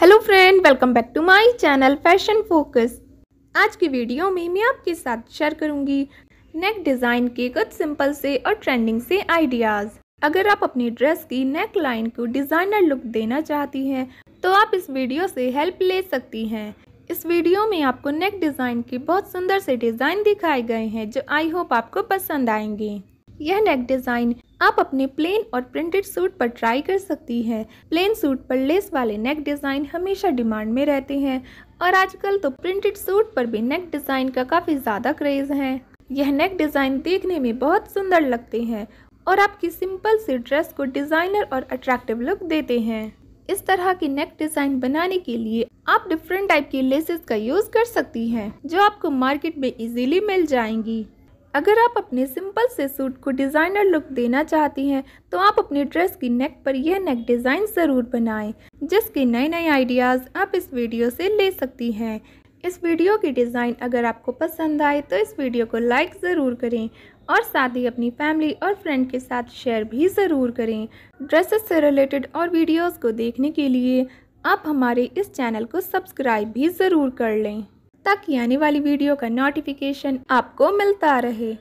hello friend welcome back to my channel fashion focus आज की video में मैं आपके साथ शेयर करूंगी नेक डिज़ाइन के कुछ सिंपल से और ट्रेंडिंग से आइडियाज़ अगर आप अपनी ड्रेस की नेक लाइन को डिज़ाइनर लुक देना चाहती हैं तो आप इस वीडियो से हेल्प ले सकती हैं इस वीडियो में आपको नेक डिज़ाइन के बहुत सुंदर से डिज़ाइन दिखाए गए हैं जो आई होप आपको पसंद आएंगे यह नेक डिज़ाइन आप अपने प्लेन और प्रिंटेड सूट पर ट्राई कर सकती हैं प्लेन सूट पर लेस वाले नेक डिज़ाइन हमेशा डिमांड में रहते हैं और आजकल तो प्रिंटेड सूट पर भी नेक डिज़ाइन का काफ़ी ज़्यादा क्रेज़ है यह नेक डिज़ाइन देखने में बहुत सुंदर लगते हैं और आपकी सिंपल सी ड्रेस को डिज़ाइनर और अट्रैक्टिव लुक देते हैं इस तरह की नेक डिजाइन बनाने के लिए आप डिफरेंट टाइप की लेसेस का यूज कर सकती हैं जो आपको मार्केट में इजीली मिल जाएंगी अगर आप अपने सिंपल से सूट को डिज़ाइनर लुक देना चाहती हैं तो आप अपने ड्रेस की नेक पर यह नेक डिज़ाइन ज़रूर बनाएं जिसके नए नए आइडियाज़ आप इस वीडियो से ले सकती हैं इस वीडियो की डिज़ाइन अगर आपको पसंद आए तो इस वीडियो को लाइक ज़रूर करें और साथ ही अपनी फैमिली और फ्रेंड के साथ शेयर भी ज़रूर करें ड्रेसेस से रिलेटेड और वीडियोस को देखने के लिए आप हमारे इस चैनल को सब्सक्राइब भी ज़रूर कर लें तक आने वाली वीडियो का नोटिफिकेशन आपको मिलता रहे